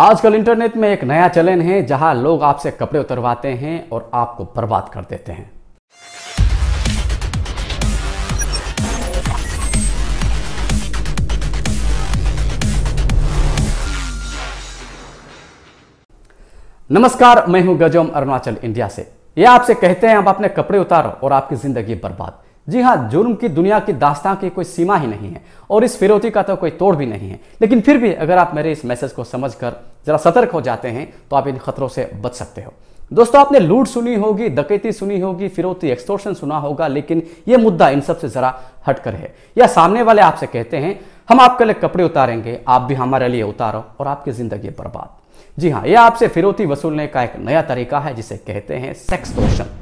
आजकल इंटरनेट में एक नया चलन है जहां लोग आपसे कपड़े उतरवाते हैं और आपको बर्बाद कर देते हैं नमस्कार मैं हूं गजम अरुणाचल इंडिया से यह आपसे कहते हैं आप अपने कपड़े उतारो और आपकी जिंदगी बर्बाद जी हाँ जुर्म की दुनिया की दास्तां की कोई सीमा ही नहीं है और इस फिरौती का तो कोई तोड़ भी नहीं है लेकिन फिर भी अगर आप मेरे इस मैसेज को समझकर जरा सतर्क हो जाते हैं तो आप इन खतरों से बच सकते हो दोस्तों आपने लूट सुनी होगी डकैती सुनी होगी फिरौती एक्सटोर्शन सुना होगा लेकिन ये मुद्दा इन सब से जरा हटकर है या सामने वाले आपसे कहते हैं हम आपके लिए कपड़े उतारेंगे आप भी हमारे लिए उतारो और आपकी जिंदगी बर्बाद जी हाँ यह आपसे फिरौती वसूलने का एक नया तरीका है जिसे कहते हैं सेक्सटोर्शन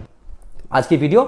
आज की वीडियो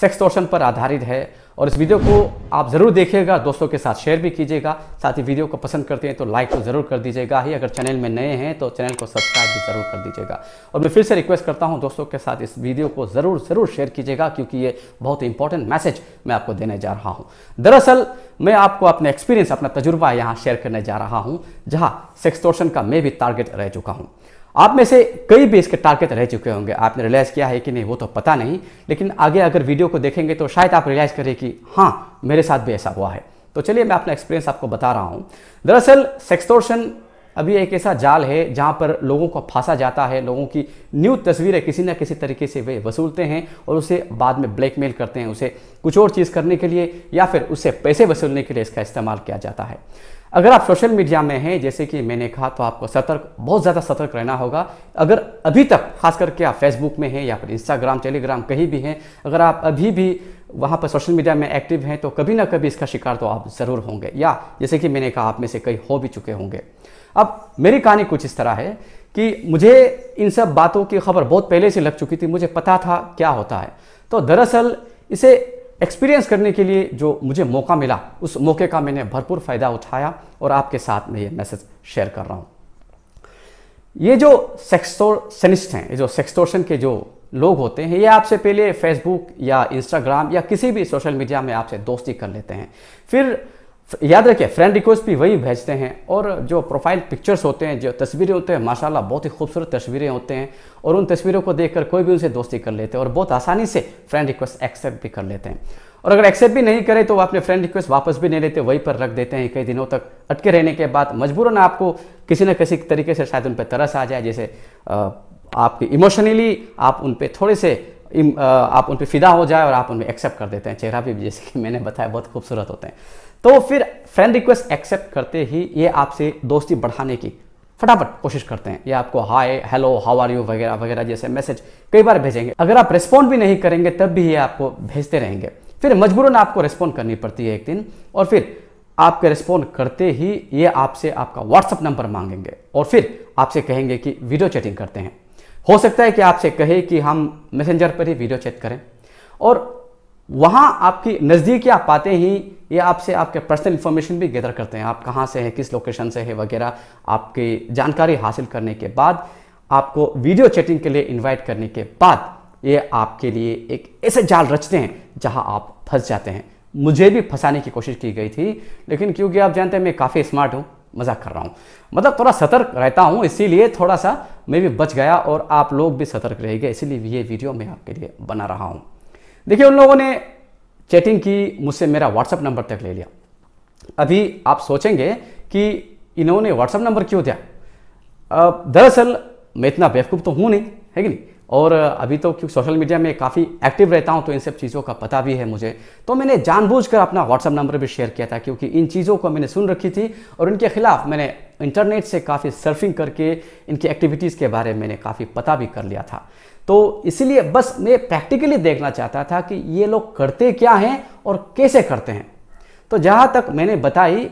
सेक्स टोर्शन पर आधारित है और इस वीडियो को आप ज़रूर देखिएगा दोस्तों के साथ शेयर भी कीजिएगा साथ ही वीडियो को पसंद करते हैं तो लाइक तो ज़रूर कर दीजिएगा ही अगर चैनल में नए हैं तो चैनल को सब्सक्राइब भी ज़रूर कर दीजिएगा और मैं फिर से रिक्वेस्ट करता हूं दोस्तों के साथ इस वीडियो को ज़रूर ज़रूर शेयर कीजिएगा क्योंकि ये बहुत ही इंपॉर्टेंट मैसेज मैं आपको देने जा रहा हूँ दरअसल मैं आपको अपने एक्सपीरियंस अपना तजुर्बा यहाँ शेयर करने जा रहा हूँ जहाँ सेक्स टोर्शन का मैं भी टारगेट रह चुका हूँ आप में से कई भी इसके टारगेट रह चुके होंगे आपने रियलाइज़ किया है कि नहीं वो तो पता नहीं लेकिन आगे अगर वीडियो को देखेंगे तो शायद आप रियलाइज़ करें कि हाँ मेरे साथ भी ऐसा हुआ है तो चलिए मैं अपना एक्सपीरियंस आपको बता रहा हूँ दरअसल सेक्सटोर्शन अभी एक ऐसा जाल है जहाँ पर लोगों को फांसा जाता है लोगों की न्यू तस्वीरें किसी न किसी तरीके से वे वसूलते हैं और उसे बाद में ब्लैकमेल करते हैं उसे कुछ और चीज़ करने के लिए या फिर उससे पैसे वसूलने के लिए इसका इस्तेमाल किया जाता है अगर आप सोशल मीडिया में हैं जैसे कि मैंने कहा तो आपको सतर्क बहुत ज़्यादा सतर्क रहना होगा अगर अभी तक खास करके आप फेसबुक में हैं या फिर इंस्टाग्राम टेलीग्राम कहीं भी हैं अगर आप अभी भी वहाँ पर सोशल मीडिया में एक्टिव हैं तो कभी ना कभी इसका शिकार तो आप ज़रूर होंगे या जैसे कि मैंने कहा आप में से कई हो भी चुके होंगे अब मेरी कहानी कुछ इस तरह है कि मुझे इन सब बातों की खबर बहुत पहले से लग चुकी थी मुझे पता था क्या होता है तो दरअसल इसे एक्सपीरियंस करने के लिए जो मुझे मौका मिला उस मौके का मैंने भरपूर फ़ायदा उठाया और आपके साथ मैं ये मैसेज शेयर कर रहा हूँ ये जो सेक्सोशनिस्ट हैं ये जो सेक्सटोशन के जो लोग होते हैं ये आपसे पहले फेसबुक या इंस्टाग्राम या किसी भी सोशल मीडिया में आपसे दोस्ती कर लेते हैं फिर याद रखिए फ्रेंड रिक्वेस्ट भी वही भेजते हैं और जो प्रोफाइल पिक्चर्स होते हैं जो तस्वीरें होते हैं माशाल्लाह बहुत ही खूबसूरत तस्वीरें होते हैं और उन तस्वीरों को देखकर कोई भी उनसे दोस्ती कर लेते हैं और बहुत आसानी से फ्रेंड रिक्वेस्ट एक्सेप्ट भी कर लेते हैं और अगर एक्सेप्ट भी नहीं करें तो वो अपने फ्रेंड रिक्वेस्ट वापस भी नहीं लेते वहीं पर रख देते हैं कई दिनों तक अटके रहने के बाद मजबूरन आपको किसी न किसी तरीके से शायद उन पर तरस आ जाए जैसे आपकी इमोशनली आप उन पर थोड़े से आप उन पर फिदा हो जाए और आप उनमें एक्सेप्ट कर देते हैं चेहरा भी जैसे कि मैंने बताया बहुत खूबसूरत होते हैं तो फिर फ्रेंड रिक्वेस्ट एक्सेप्ट करते ही ये आपसे दोस्ती बढ़ाने की फटाफट कोशिश करते हैं ये आपको hi hello how are you वगैरह वगैरह जैसे मैसेज कई बार भेजेंगे अगर आप रिस्पॉन्ड भी नहीं करेंगे तब भी ये आपको भेजते रहेंगे फिर मजबूरन आपको रिस्पॉन्ड करनी पड़ती है एक दिन और फिर आपके रिस्पॉन्ड करते ही ये आपसे आपका व्हाट्सअप नंबर मांगेंगे और फिर आपसे कहेंगे कि वीडियो चैटिंग करते हैं हो सकता है कि आपसे कहे कि हम मैसेंजर पर ही वीडियो चैट करें और वहाँ आपकी नज़दीक आप पाते ही ये आपसे आपके पर्सनल इन्फॉर्मेशन भी गैदर करते हैं आप कहाँ से हैं किस लोकेशन से हैं वगैरह आपकी जानकारी हासिल करने के बाद आपको वीडियो चैटिंग के लिए इनवाइट करने के बाद ये आपके लिए एक ऐसे जाल रचते हैं जहाँ आप फंस जाते हैं मुझे भी फंसाने की कोशिश की गई थी लेकिन क्योंकि आप जानते हैं मैं काफ़ी स्मार्ट हूँ मजाक कर रहा हूँ मतलब थोड़ा सतर्क रहता हूँ इसीलिए थोड़ा सा मैं भी बच गया और आप लोग भी सतर्क रहेगा इसीलिए ये वीडियो मैं आपके लिए बना रहा हूँ देखिए उन लोगों ने चैटिंग की मुझसे मेरा व्हाट्सअप नंबर तक ले लिया अभी आप सोचेंगे कि इन्होंने व्हाट्सअप नंबर क्यों दिया दरअसल मैं इतना बेवकूफ़ तो हूँ नहीं है कि नहीं और अभी तो क्योंकि सोशल मीडिया में काफ़ी एक्टिव रहता हूँ तो इन सब चीज़ों का पता भी है मुझे तो मैंने जानबूझकर अपना व्हाट्सअप नंबर भी शेयर किया था क्योंकि इन चीज़ों को मैंने सुन रखी थी और उनके खिलाफ मैंने इंटरनेट से काफ़ी सर्फिंग करके इनकी एक्टिविटीज़ के बारे में मैंने काफ़ी पता भी कर लिया था तो इसीलिए बस मैं प्रैक्टिकली देखना चाहता था कि ये लोग करते क्या हैं और कैसे करते हैं तो जहाँ तक मैंने बताई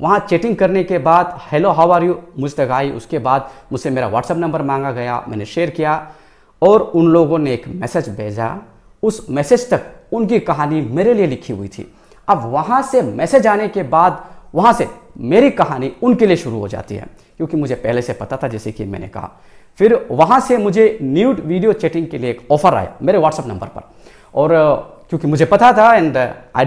वहाँ चैटिंग करने के बाद हेलो हाउ आर यू मुझ तक आई उसके बाद मुझसे मेरा व्हाट्सअप नंबर मांगा गया मैंने शेयर किया और उन लोगों ने एक मैसेज भेजा उस मैसेज तक उनकी कहानी मेरे लिए लिखी हुई थी अब वहाँ से मैसेज आने के बाद वहाँ से मेरी कहानी उनके लिए शुरू हो जाती है क्योंकि मुझे पहले से पता था जैसे कि मैंने कहा फिर वहाँ से मुझे न्यूड वीडियो चैटिंग के लिए एक ऑफर आया मेरे व्हाट्सअप नंबर पर और क्योंकि मुझे पता था and I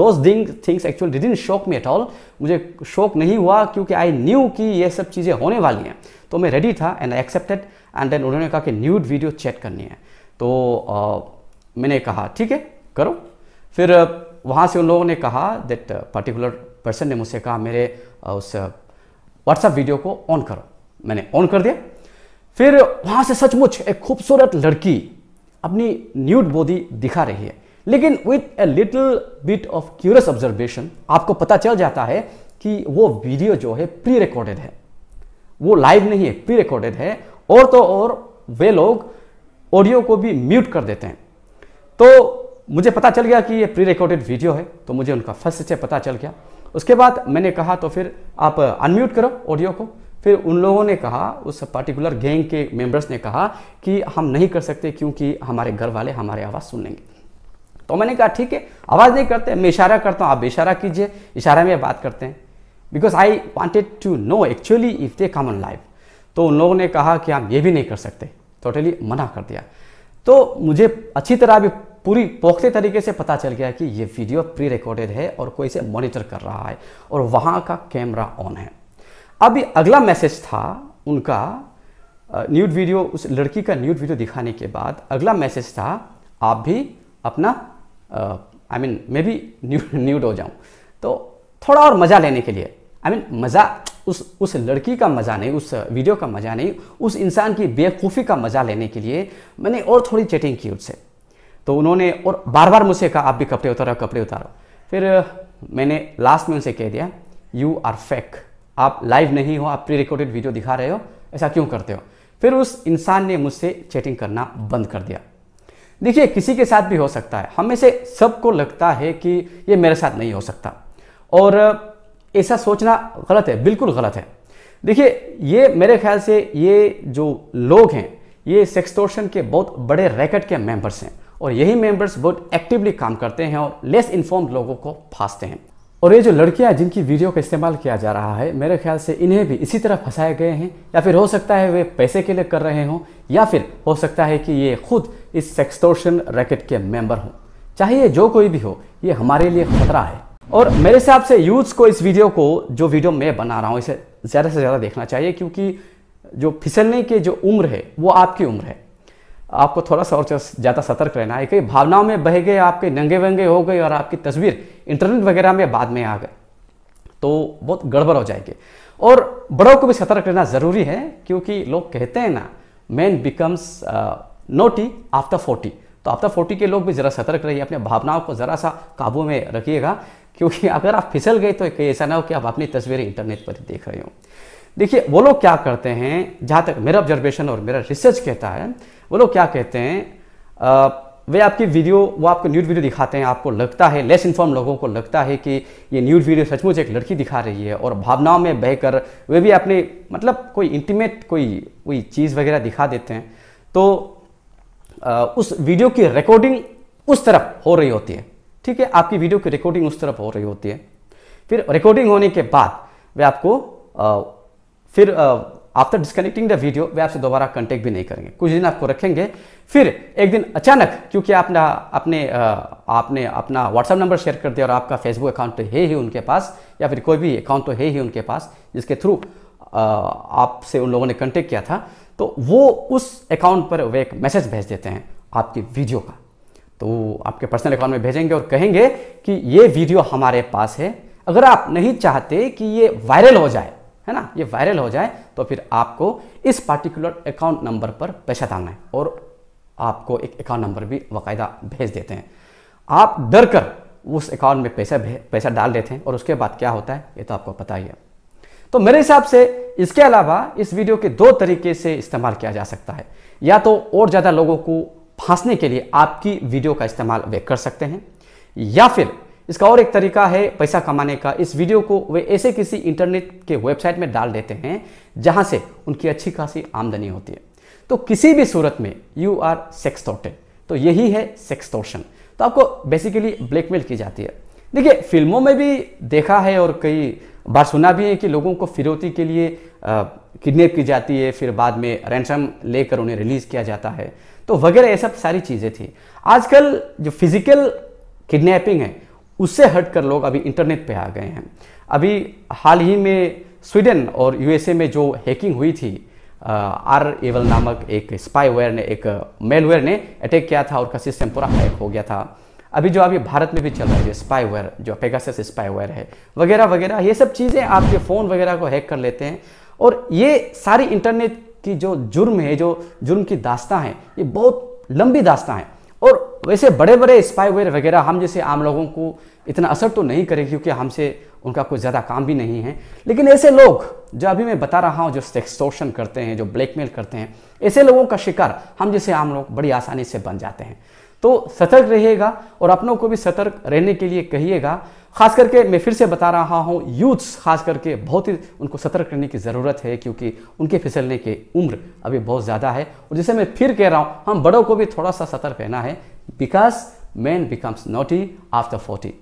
those things actual in shock me at all मुझे शौक नहीं हुआ क्योंकि आई न्यू कि ये सब चीज़ें होने वाली हैं तो मैं रेडी था and I accepted and then उन्होंने कहा कि न्यूड वीडियो चैट करनी है तो uh, मैंने कहा ठीक है करो फिर uh, वहाँ से उन लोगों ने कहा दैट पर्टिकुलर पर्सन ने मुझसे कहा मेरे उस व्हाट्सएप वीडियो को ऑन करो मैंने ऑन कर दिया फिर वहां से सचमुच एक खूबसूरत लड़की अपनी न्यूड बॉडी दिखा रही है लेकिन with a little bit of curious observation आपको पता चल जाता है कि वो वीडियो जो है प्री रिकॉर्डेड है वो लाइव नहीं है प्री रिकॉर्डेड है और तो और वे लोग ऑडियो को भी म्यूट कर देते हैं तो मुझे पता चल गया कि ये प्री रिकॉर्डेड वीडियो है तो मुझे उनका फर्स्ट से पता चल गया उसके बाद मैंने कहा तो फिर आप अनम्यूट करो ऑडियो को फिर उन लोगों ने कहा उस पर्टिकुलर गैंग के मेंबर्स ने कहा कि हम नहीं कर सकते क्योंकि हमारे घर वाले हमारे आवाज़ सुन लेंगे तो मैंने कहा ठीक है आवाज़ नहीं करते मैं इशारा करता हूँ आप इशारा कीजिए इशारा में बात करते हैं because I wanted to know actually if they common life तो उन लोगों ने कहा कि आप ये भी नहीं कर सकते टोटली मना कर दिया तो मुझे अच्छी तरह भी पूरी पोखते तरीके से पता चल गया कि ये वीडियो प्री रिकॉर्डेड है और कोई से मॉनिटर कर रहा है और वहाँ का कैमरा ऑन है अब अगला मैसेज था उनका न्यूड वीडियो उस लड़की का न्यूड वीडियो दिखाने के बाद अगला मैसेज था आप भी अपना आई मीन मैं भी न्यूड न्यूड हो जाऊँ तो थोड़ा और मज़ा लेने के लिए आई मीन मज़ा उस उस लड़की का मज़ा नहीं उस वीडियो का मज़ा नहीं उस इंसान की बेवकूफ़ी का मज़ा लेने के लिए मैंने और थोड़ी चैटिंग की उससे तो उन्होंने और बार बार मुझसे कहा आप भी कपड़े उतारो कपड़े उतारो फिर मैंने लास्ट में उनसे कह दिया यू आर फेक आप लाइव नहीं हो आप प्री रिकॉर्डेड वीडियो दिखा रहे हो ऐसा क्यों करते हो फिर उस इंसान ने मुझसे चैटिंग करना बंद कर दिया देखिए किसी के साथ भी हो सकता है हमें से सबको लगता है कि ये मेरे साथ नहीं हो सकता और ऐसा सोचना गलत है बिल्कुल गलत है देखिए ये मेरे ख्याल से ये जो लोग हैं ये सेक्सटोर्शन के बहुत बड़े रैकेट के मेंबर्स हैं और यही मेंबर्स बहुत एक्टिवली काम करते हैं और लेस इन्फॉर्म लोगों को फांसते हैं और ये जो लड़कियां जिनकी वीडियो का इस्तेमाल किया जा रहा है मेरे ख्याल से इन्हें भी इसी तरह फंसाए गए हैं या फिर हो सकता है वे पैसे के लिए कर रहे हों या फिर हो सकता है कि ये खुद इस सेक्सटोर्शन रैकेट के मेंबर हों चाहे जो कोई भी हो ये हमारे लिए खतरा है और मेरे हिसाब से यूथ्स को इस वीडियो को जो वीडियो मैं बना रहा हूँ इसे ज़्यादा से ज़्यादा देखना चाहिए क्योंकि जो फिसलने की जो उम्र है वो आपकी उम्र है आपको थोड़ा सा और ज़्यादा सतर्क रहना है कि भावनाओं में बह गए आपके नंगे वंगे हो गए और आपकी तस्वीर इंटरनेट वगैरह में बाद में आ गए तो बहुत गड़बड़ हो जाएगी और बड़ों को भी सतर्क रहना ज़रूरी है क्योंकि लोग कहते हैं ना man becomes naughty after forty तो आफ्टर फोर्टी के लोग भी ज़रा सतर्क रहिए अपने भावनाओं को ज़रा सा काबू में रखिएगा क्योंकि अगर आप फिसल गए तो ऐसा ना हो कि आप अपनी तस्वीरें इंटरनेट पर देख रहे हो देखिए वो लोग क्या करते हैं जहाँ तक मेरा ऑब्जर्वेशन और मेरा रिसर्च कहता है वो लोग क्या कहते हैं वे आपकी वीडियो वो आपको न्यूड वीडियो दिखाते हैं आपको लगता है लेस इन्फॉर्म लोगों को लगता है कि ये न्यूड वीडियो सचमुच एक लड़की दिखा रही है और भावनाओं में बहकर वे भी अपने मतलब कोई इंटीमेट कोई कोई चीज़ वगैरह दिखा देते हैं तो उस वीडियो की रिकॉर्डिंग उस तरफ हो रही होती है ठीक है आपकी वीडियो की रिकॉर्डिंग उस तरफ हो रही होती है फिर रिकॉर्डिंग होने के बाद वे आपको फिर आफ्टर डिस्कनेक्टिंग द वीडियो वे आपसे दोबारा कॉन्टेक्ट भी नहीं करेंगे कुछ दिन आपको रखेंगे फिर एक दिन अचानक क्योंकि आपने आपने आपने अपना व्हाट्सअप नंबर शेयर कर दिया और आपका फेसबुक अकाउंट तो है ही उनके पास या फिर कोई भी अकाउंट तो है ही उनके पास जिसके थ्रू आपसे उन लोगों ने कंटेक्ट किया था तो वो उस अकाउंट पर वे एक मैसेज भेज देते हैं आपकी वीडियो का तो आपके पर्सनल अकाउंट में भेजेंगे और कहेंगे कि ये वीडियो हमारे पास है अगर आप नहीं चाहते कि ये वायरल हो जाए है ना ये वायरल हो जाए तो फिर आपको इस पार्टिकुलर अकाउंट नंबर पर पैसा डालना है और आपको एक अकाउंट नंबर भी बाकायदा भेज देते हैं आप डर कर उस अकाउंट में पैसा पैसा डाल देते हैं और उसके बाद क्या होता है ये तो आपको पता ही है तो मेरे हिसाब से इसके अलावा इस वीडियो के दो तरीके से इस्तेमाल किया जा सकता है या तो और ज़्यादा लोगों को फांसने के लिए आपकी वीडियो का इस्तेमाल वे कर सकते हैं या फिर इसका और एक तरीका है पैसा कमाने का इस वीडियो को वे ऐसे किसी इंटरनेट के वेबसाइट में डाल देते हैं जहाँ से उनकी अच्छी खासी आमदनी होती है तो किसी भी सूरत में यू आर सेक्स थॉटेड तो यही है सेक्स टोर्शन तो आपको बेसिकली ब्लैकमेल की जाती है देखिए फिल्मों में भी देखा है और कई बार सुना भी है कि लोगों को फिरौती के लिए किडनेप की जाती है फिर बाद में रैंसम लेकर उन्हें रिलीज किया जाता है तो वगैरह ये सब सारी चीज़ें थी आजकल जो फिजिकल किडनैपिंग है उससे हट कर लोग अभी इंटरनेट पे आ गए हैं अभी हाल ही में स्वीडन और यूएसए में जो हैकिंग हुई थी आर एवल नामक एक स्पाईवेयर ने एक मेलवेयर ने अटैक किया था और उसका सिस्टम पूरा हैक हो गया था अभी जो अभी भारत में भी चल रहा है जो स्पाईवेयर जो पेगासस स्पाईवेयर है वगैरह वगैरह ये सब चीज़ें आपके फ़ोन वगैरह को हैक कर लेते हैं और ये सारी इंटरनेट की जो जुर्म है जो जुर्म की दास्ता है ये बहुत लंबी दास्ता है और वैसे बड़े बड़े स्पाईवेयर वगैरह हम जैसे आम लोगों को इतना असर तो नहीं करे क्योंकि हमसे उनका कोई ज़्यादा काम भी नहीं है लेकिन ऐसे लोग जो अभी मैं बता रहा हूँ जो सेक्सटोर्शन करते हैं जो ब्लैकमेल करते हैं ऐसे लोगों का शिकार हम जैसे आम लोग बड़ी आसानी से बन जाते हैं तो सतर्क रहिएगा और अपनों को भी सतर्क रहने के लिए कहिएगा खास करके मैं फिर से बता रहा हूँ यूथ्स खास करके बहुत ही उनको सतर्क रहने की ज़रूरत है क्योंकि उनके फिसलने की उम्र अभी बहुत ज़्यादा है और जैसे मैं फिर कह रहा हूँ हम बड़ों को भी थोड़ा सा सतर्क रहना है because man becomes naughty after forty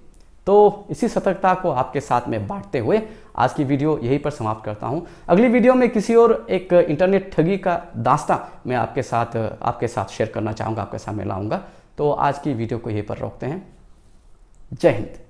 तो इसी सतर्कता को आपके साथ में बांटते हुए आज की वीडियो यहीं पर समाप्त करता हूँ अगली वीडियो में किसी और एक इंटरनेट ठगी का दास्ता मैं आपके साथ आपके साथ शेयर करना चाहूँगा आपके सामने लाऊंगा तो आज की वीडियो को यहीं पर रोकते हैं जय हिंद